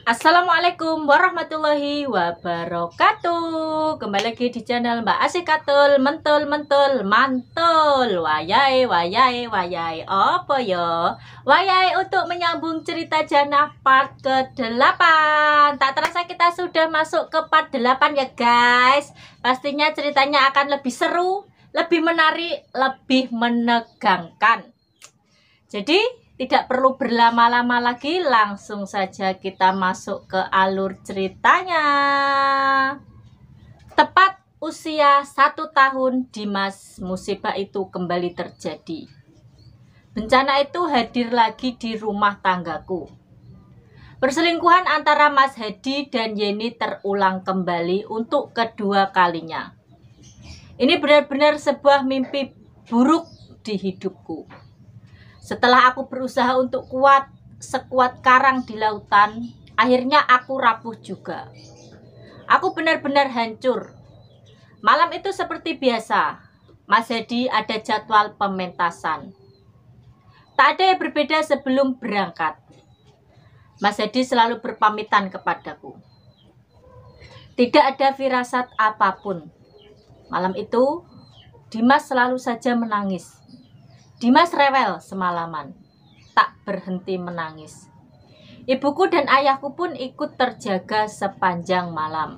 Assalamualaikum warahmatullahi wabarakatuh Kembali lagi di channel Mbak Asikatul Mentul, mentul, mantul Wayai, wayai, wayai Apa yo? Wayai untuk menyambung cerita Jana part ke-8 Tak terasa kita sudah masuk ke part 8 ya guys Pastinya ceritanya akan lebih seru Lebih menarik, lebih menegangkan Jadi tidak perlu berlama-lama lagi, langsung saja kita masuk ke alur ceritanya. Tepat usia satu tahun, Dimas musibah itu kembali terjadi. Bencana itu hadir lagi di rumah tanggaku. Perselingkuhan antara Mas Hedi dan Yeni terulang kembali untuk kedua kalinya. Ini benar-benar sebuah mimpi buruk di hidupku. Setelah aku berusaha untuk kuat sekuat karang di lautan, akhirnya aku rapuh juga. Aku benar-benar hancur. Malam itu seperti biasa, Mas Hedi ada jadwal pementasan. Tak ada yang berbeda sebelum berangkat. Mas Hedi selalu berpamitan kepadaku. Tidak ada firasat apapun. Malam itu, Dimas selalu saja menangis Dimas rewel semalaman, tak berhenti menangis. Ibuku dan ayahku pun ikut terjaga sepanjang malam.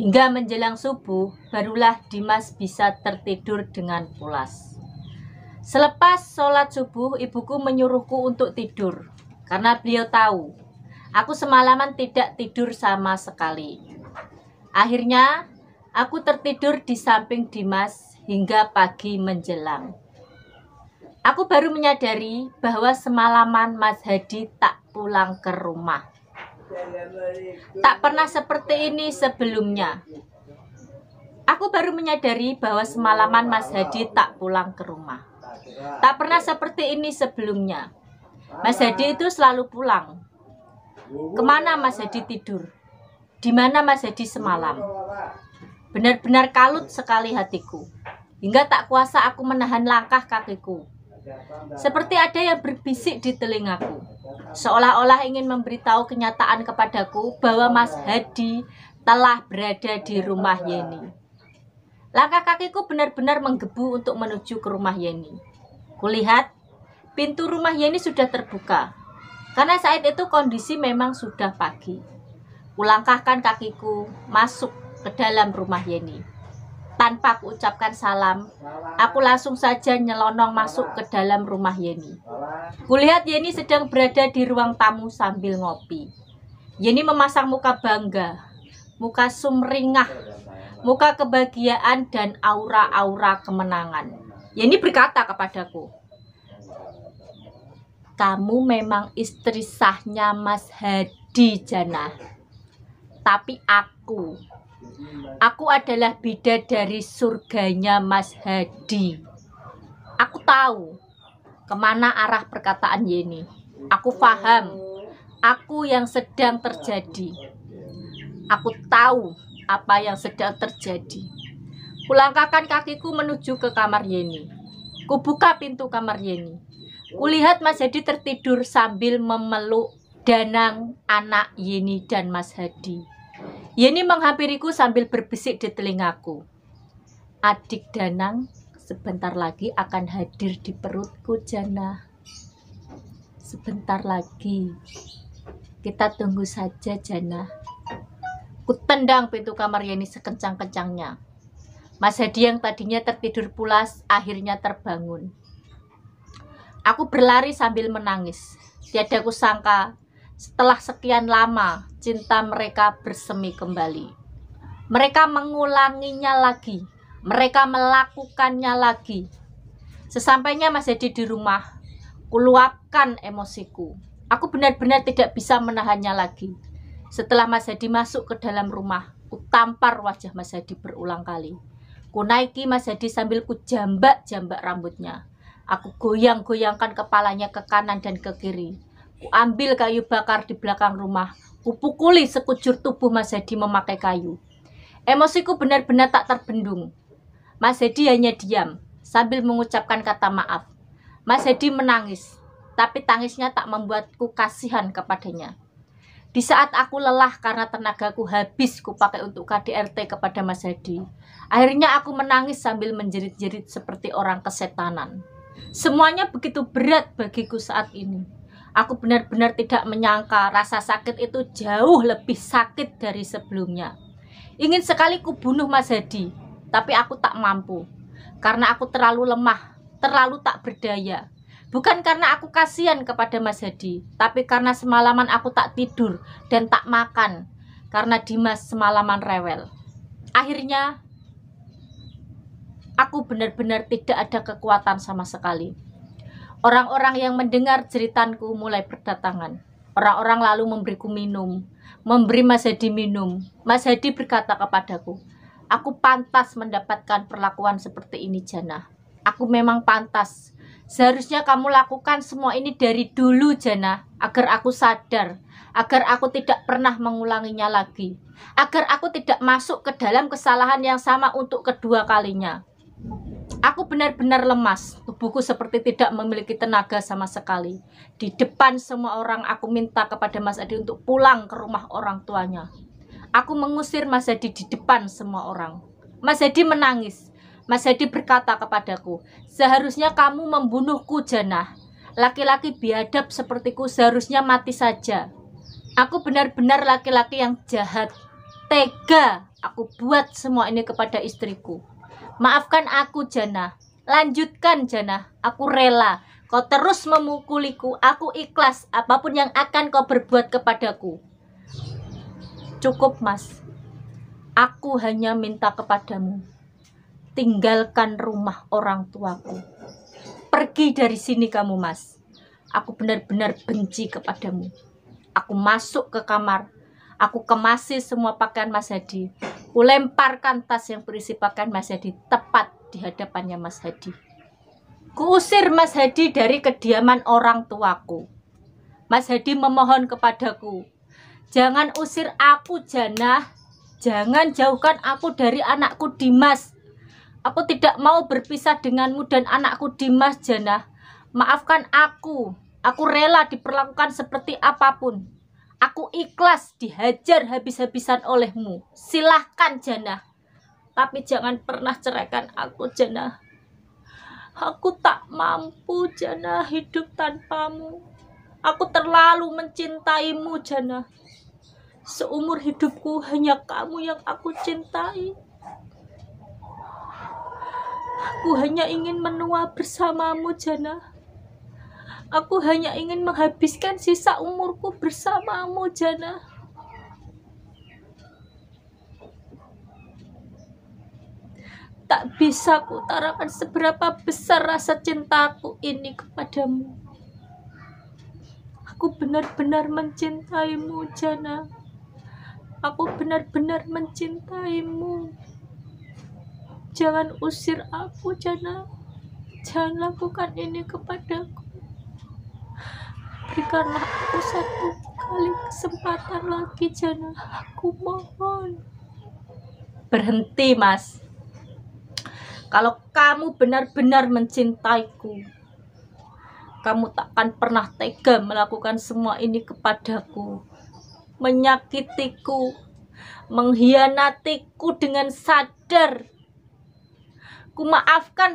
Hingga menjelang subuh, barulah Dimas bisa tertidur dengan pulas. Selepas sholat subuh, ibuku menyuruhku untuk tidur, karena beliau tahu, aku semalaman tidak tidur sama sekali. Akhirnya, aku tertidur di samping Dimas hingga pagi menjelang. Aku baru menyadari bahwa semalaman Mas Hadi tak pulang ke rumah. Tak pernah seperti ini sebelumnya. Aku baru menyadari bahwa semalaman Mas Hadi tak pulang ke rumah. Tak pernah seperti ini sebelumnya. Mas Hadi itu selalu pulang. Kemana Mas Hadi tidur? Di mana Mas Hadi semalam? Benar-benar kalut sekali hatiku. Hingga tak kuasa aku menahan langkah kakiku seperti ada yang berbisik di telingaku, seolah-olah ingin memberitahu kenyataan kepadaku bahwa Mas Hadi telah berada di rumah Yeni. Langkah kakiku benar-benar menggebu untuk menuju ke rumah Yeni. Kulihat pintu rumah Yeni sudah terbuka, karena saat itu kondisi memang sudah pagi. Kulangkahkan kakiku masuk ke dalam rumah Yeni tanpa aku ucapkan salam, aku langsung saja nyelonong masuk ke dalam rumah Yeni. Kulihat Yeni sedang berada di ruang tamu sambil ngopi. Yeni memasang muka bangga, muka sumringah, muka kebahagiaan dan aura-aura kemenangan. Yeni berkata kepadaku, kamu memang istri sahnya Mas Hadi Jana, tapi aku Aku adalah beda dari surganya Mas Hadi. Aku tahu kemana arah perkataan Yeni. Aku faham. Aku yang sedang terjadi. Aku tahu apa yang sedang terjadi. Kulangkahkan kakiku menuju ke kamar Yeni. Kubuka pintu kamar Yeni. Kulihat Mas Hadi tertidur sambil memeluk Danang, anak Yeni dan Mas Hadi. Yeni menghampiriku sambil berbisik di telingaku. Adik Danang sebentar lagi akan hadir di perutku, Jana. Sebentar lagi. Kita tunggu saja, Jana. Kutendang pintu kamar Yeni sekencang-kencangnya. Mas Hadi yang tadinya tertidur pulas, akhirnya terbangun. Aku berlari sambil menangis. Tiada kusangka setelah sekian lama cinta mereka bersemi kembali. Mereka mengulanginya lagi, mereka melakukannya lagi. Sesampainya Mas Hedi di rumah, kuluapkan emosiku. Aku benar-benar tidak bisa menahannya lagi. Setelah Mas Hedi masuk ke dalam rumah, kutampar wajah Mas Hedi berulang kali. Kunaiki Mas Hedi sambil ku jambak jambak rambutnya. Aku goyang-goyangkan kepalanya ke kanan dan ke kiri. Kuambil kayu bakar di belakang rumah. Kupukuli sekujur tubuh Mas Hedi memakai kayu. Emosiku benar-benar tak terbendung. Mas Hedi hanya diam sambil mengucapkan kata maaf. Mas Hedi menangis, tapi tangisnya tak membuatku kasihan kepadanya. Di saat aku lelah karena tenagaku habis kupakai untuk KDRT kepada Mas Hadi. Akhirnya aku menangis sambil menjerit-jerit seperti orang kesetanan. Semuanya begitu berat bagiku saat ini. Aku benar-benar tidak menyangka rasa sakit itu jauh lebih sakit dari sebelumnya. Ingin sekali kubunuh Mas Hadi, tapi aku tak mampu. Karena aku terlalu lemah, terlalu tak berdaya. Bukan karena aku kasihan kepada Mas Hadi, tapi karena semalaman aku tak tidur dan tak makan. Karena Dimas semalaman rewel. Akhirnya, aku benar-benar tidak ada kekuatan sama sekali. Orang-orang yang mendengar ceritanku mulai berdatangan. Orang-orang lalu memberiku minum, memberi Mas Hadi minum. Mas Hadi berkata kepadaku, Aku pantas mendapatkan perlakuan seperti ini, Jana. Aku memang pantas. Seharusnya kamu lakukan semua ini dari dulu, Jana, agar aku sadar, agar aku tidak pernah mengulanginya lagi, agar aku tidak masuk ke dalam kesalahan yang sama untuk kedua kalinya. Aku benar-benar lemas, tubuhku seperti tidak memiliki tenaga sama sekali. Di depan semua orang aku minta kepada Mas Adi untuk pulang ke rumah orang tuanya. Aku mengusir Mas Adi di depan semua orang. Mas Adi menangis. Mas Adi berkata kepadaku, seharusnya kamu membunuhku Janah. Laki-laki biadab sepertiku seharusnya mati saja. Aku benar-benar laki-laki yang jahat. Tega aku buat semua ini kepada istriku. Maafkan aku, Jana. Lanjutkan, Jana. Aku rela. Kau terus memukuliku. Aku ikhlas apapun yang akan kau berbuat kepadaku. Cukup, Mas. Aku hanya minta kepadamu. Tinggalkan rumah orang tuaku. Pergi dari sini kamu, Mas. Aku benar-benar benci kepadamu. Aku masuk ke kamar. Aku kemasi semua pakaian Mas Hadi Kulemparkan tas yang berisi pakaian Mas Hadi tepat di hadapannya Mas Hadi. Kuusir Mas Hadi dari kediaman orang tuaku. Mas Hadi memohon kepadaku, jangan usir aku Janah, jangan jauhkan aku dari anakku Dimas. Aku tidak mau berpisah denganmu dan anakku Dimas Jana. Maafkan aku, aku rela diperlakukan seperti apapun. Aku ikhlas dihajar habis-habisan olehmu. Silahkan Jana. Tapi jangan pernah ceraikan aku Jana. Aku tak mampu Jana hidup tanpamu. Aku terlalu mencintaimu Jana. Seumur hidupku hanya kamu yang aku cintai. Aku hanya ingin menua bersamamu Jana Aku hanya ingin menghabiskan sisa umurku bersamamu, Jana. Tak bisa kutarakan seberapa besar rasa cintaku ini kepadamu. Aku benar-benar mencintaimu, Jana. Aku benar-benar mencintaimu. Jangan usir aku, Jana. Jangan lakukan ini kepadaku berikanlah aku satu kali kesempatan lagi jana aku mohon berhenti mas kalau kamu benar-benar mencintaiku kamu takkan pernah tega melakukan semua ini kepadaku menyakitiku menghianatiku dengan sadar ku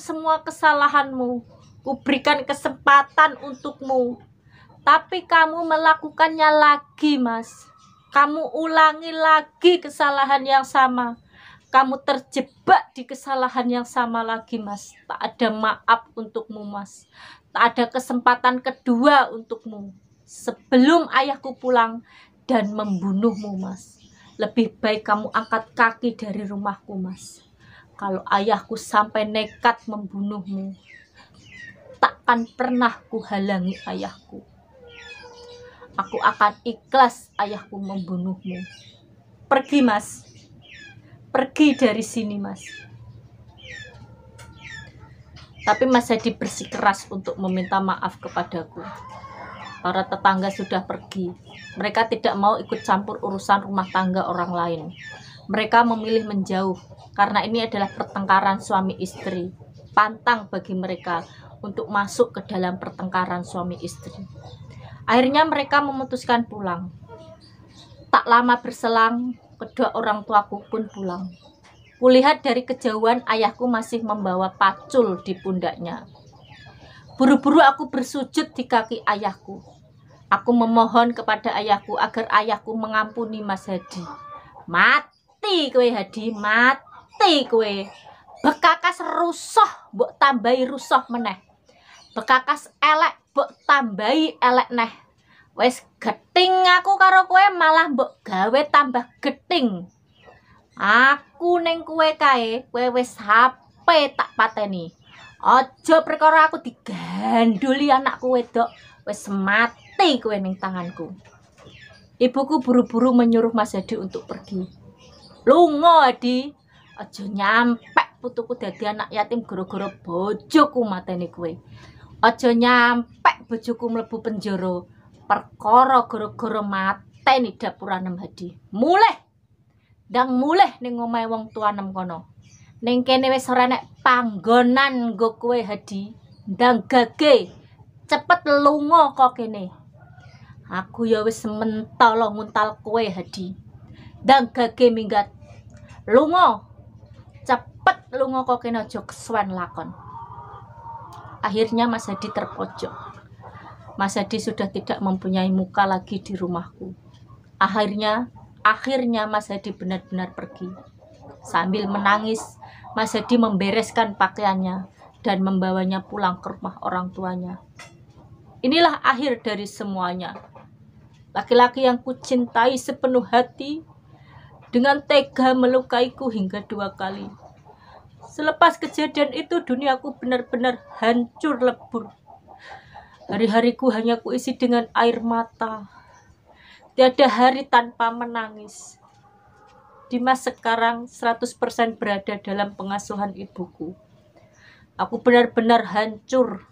semua kesalahanmu kuberikan kesempatan untukmu tapi kamu melakukannya lagi, Mas. Kamu ulangi lagi kesalahan yang sama. Kamu terjebak di kesalahan yang sama lagi, Mas. Tak ada maaf untukmu, Mas. Tak ada kesempatan kedua untukmu. Sebelum ayahku pulang dan membunuhmu, Mas. Lebih baik kamu angkat kaki dari rumahku, Mas. Kalau ayahku sampai nekat membunuhmu, takkan pernah kuhalangi ayahku. Aku akan ikhlas ayahku membunuhmu. Pergi mas, pergi dari sini mas. Tapi Mas Hadi bersikeras untuk meminta maaf kepadaku. Para tetangga sudah pergi. Mereka tidak mau ikut campur urusan rumah tangga orang lain. Mereka memilih menjauh karena ini adalah pertengkaran suami istri. Pantang bagi mereka untuk masuk ke dalam pertengkaran suami istri. Akhirnya mereka memutuskan pulang. Tak lama berselang, kedua orang tuaku pun pulang. Kulihat dari kejauhan ayahku masih membawa pacul di pundaknya. Buru-buru aku bersujud di kaki ayahku. Aku memohon kepada ayahku agar ayahku mengampuni Mas Hadi. Mati kue Hadi, mati kue. Bekakas rusuh, mbok tambahi rusuh meneh bekakas elek buk tambahi elek neh Wes geting aku karo kue malah buk gawe tambah geting aku neng kue, kae kue wes HP tak pateni Ojo perkara aku diganduli anak kue dok wes mati kue neng tanganku. Ibuku buru-buru menyuruh Mas Hadi untuk pergi. Lungo di, Ojo nyampe putuku dadi anak yatim goro-goro bojoku mateni kue aja nyampe bojoku mlebu penjara perkara gara-gara mate ni dapuran nem hadi mulih ndang mulih ning omahe wong tua kono ning kene wis ora enek panggonan nggo kowe hadi ndang gage cepet lunga kok kene aku ya wis mentolo nguntal kowe hadi ndang gage minggat lunga cepet lunga kok kene aja kesuwen lakon Akhirnya Mas Hadi terpojok. Mas Hadi sudah tidak mempunyai muka lagi di rumahku. Akhirnya, akhirnya Mas Hadi benar-benar pergi. Sambil menangis, Mas Hadi membereskan pakaiannya dan membawanya pulang ke rumah orang tuanya. Inilah akhir dari semuanya. Laki-laki yang kucintai sepenuh hati dengan tega melukaiku hingga dua kali Selepas kejadian itu duniaku benar-benar hancur lebur. Hari-hariku hanya kuisi dengan air mata. Tiada hari tanpa menangis. Dimas sekarang 100% berada dalam pengasuhan ibuku. Aku benar-benar hancur.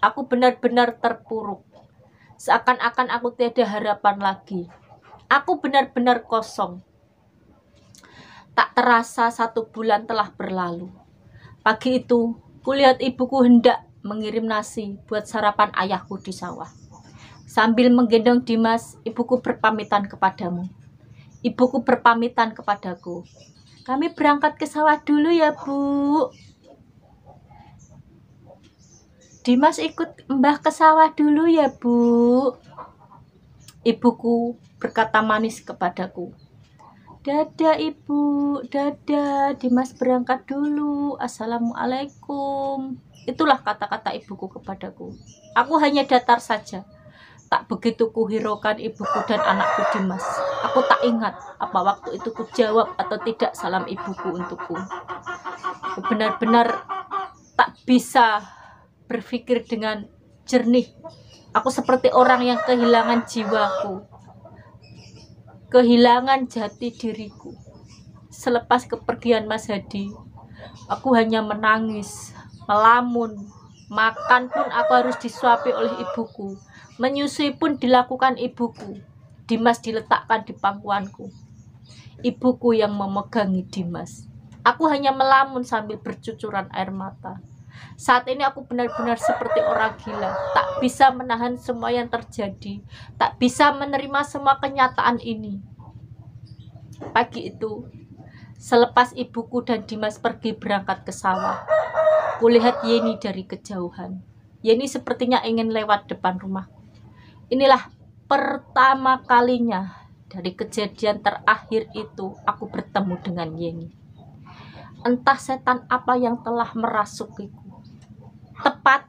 Aku benar-benar terpuruk. Seakan-akan aku tiada harapan lagi. Aku benar-benar kosong. Tak terasa satu bulan telah berlalu. Pagi itu, kulihat ibuku hendak mengirim nasi buat sarapan ayahku di sawah. Sambil menggendong Dimas, ibuku berpamitan kepadamu. Ibuku berpamitan kepadaku. Kami berangkat ke sawah dulu ya, Bu. Dimas ikut Mbah ke sawah dulu ya, Bu. Ibuku berkata manis kepadaku dada ibu, dada Dimas berangkat dulu, Assalamualaikum. Itulah kata-kata ibuku kepadaku. Aku hanya datar saja. Tak begitu kuhiraukan ibuku dan anakku Dimas. Aku tak ingat apa waktu itu ku jawab atau tidak salam ibuku untukku. Aku benar-benar tak bisa berpikir dengan jernih. Aku seperti orang yang kehilangan jiwaku kehilangan jati diriku. Selepas kepergian Mas Hadi, aku hanya menangis, melamun, makan pun aku harus disuapi oleh ibuku, menyusui pun dilakukan ibuku. Dimas diletakkan di pangkuanku. Ibuku yang memegangi Dimas. Aku hanya melamun sambil bercucuran air mata. Saat ini aku benar-benar seperti orang gila, tak bisa menahan semua yang terjadi, tak bisa menerima semua kenyataan ini. Pagi itu, selepas ibuku dan Dimas pergi berangkat ke sawah, kulihat Yeni dari kejauhan. Yeni sepertinya ingin lewat depan rumah. Inilah pertama kalinya dari kejadian terakhir itu aku bertemu dengan Yeni. Entah setan apa yang telah merasukiku tepat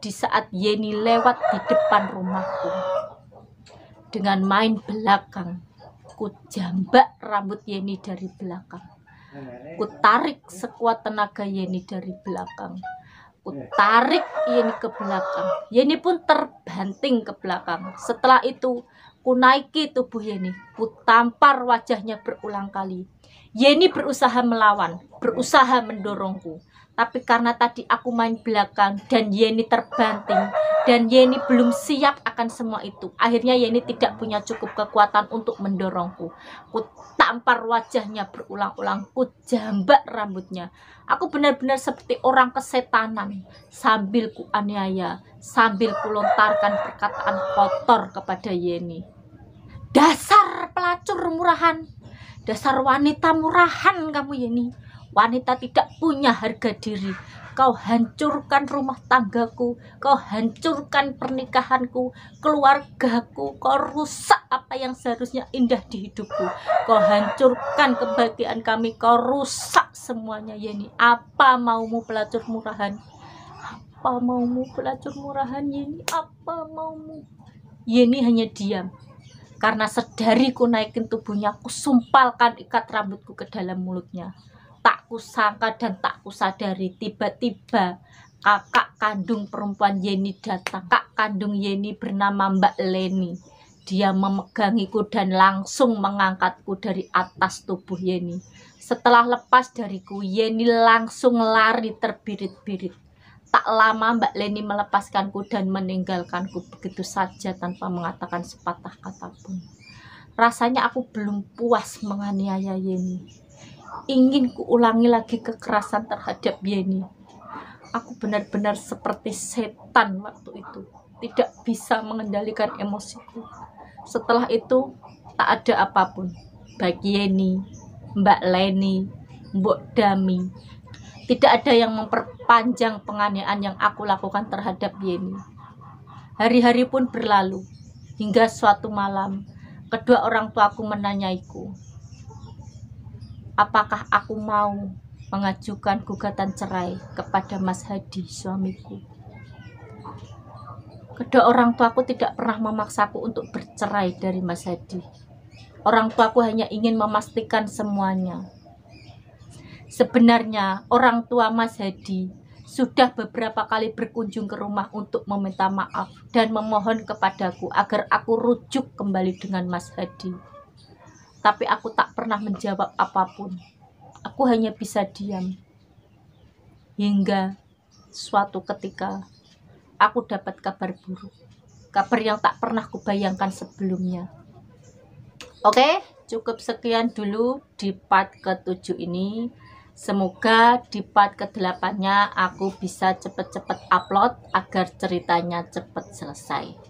di saat Yeni lewat di depan rumahku. Dengan main belakang, ku jambak rambut Yeni dari belakang. Ku tarik sekuat tenaga Yeni dari belakang. Ku tarik Yeni ke belakang. Yeni pun terbanting ke belakang. Setelah itu, ku naiki tubuh Yeni. Ku tampar wajahnya berulang kali. Yeni berusaha melawan, berusaha mendorongku. Tapi karena tadi aku main belakang dan Yeni terbanting dan Yeni belum siap akan semua itu. Akhirnya Yeni tidak punya cukup kekuatan untuk mendorongku. Ku tampar wajahnya berulang-ulang, ku jambak rambutnya. Aku benar-benar seperti orang kesetanan sambil ku aniaya, sambil ku lontarkan perkataan kotor kepada Yeni. Dasar pelacur murahan, dasar wanita murahan kamu Yeni Wanita tidak punya harga diri. Kau hancurkan rumah tanggaku, kau hancurkan pernikahanku, keluargaku, kau rusak apa yang seharusnya indah di hidupku. Kau hancurkan kebahagiaan kami, kau rusak semuanya Yeni. Apa maumu pelacur murahan? Apa maumu pelacur murahan Yeni? Apa maumu? Yeni hanya diam karena sedari ku naikin tubuhnya, ku sumpalkan ikat rambutku ke dalam mulutnya kusangka dan tak kusadari tiba-tiba kakak kandung perempuan Yeni datang. Kak kandung Yeni bernama Mbak Leni. Dia memegangiku dan langsung mengangkatku dari atas tubuh Yeni. Setelah lepas dariku, Yeni langsung lari terbirit-birit. Tak lama Mbak Leni melepaskanku dan meninggalkanku begitu saja tanpa mengatakan sepatah kata pun. Rasanya aku belum puas menganiaya Yeni ingin kuulangi lagi kekerasan terhadap Yeni aku benar-benar seperti setan waktu itu tidak bisa mengendalikan emosiku setelah itu tak ada apapun baik Yeni Mbak Leni Mbok Dami tidak ada yang memperpanjang penganiayaan yang aku lakukan terhadap Yeni hari-hari pun berlalu hingga suatu malam kedua orang tuaku menanyaiku apakah aku mau mengajukan gugatan cerai kepada Mas Hadi suamiku. Kedua orang tuaku tidak pernah memaksaku untuk bercerai dari Mas Hadi. Orang tuaku hanya ingin memastikan semuanya. Sebenarnya orang tua Mas Hadi sudah beberapa kali berkunjung ke rumah untuk meminta maaf dan memohon kepadaku agar aku rujuk kembali dengan Mas Hadi tapi aku tak pernah menjawab apapun. Aku hanya bisa diam. Hingga suatu ketika aku dapat kabar buruk. Kabar yang tak pernah kubayangkan sebelumnya. Oke, cukup sekian dulu di part ke-7 ini. Semoga di part ke-8-nya aku bisa cepat-cepat upload agar ceritanya cepat selesai.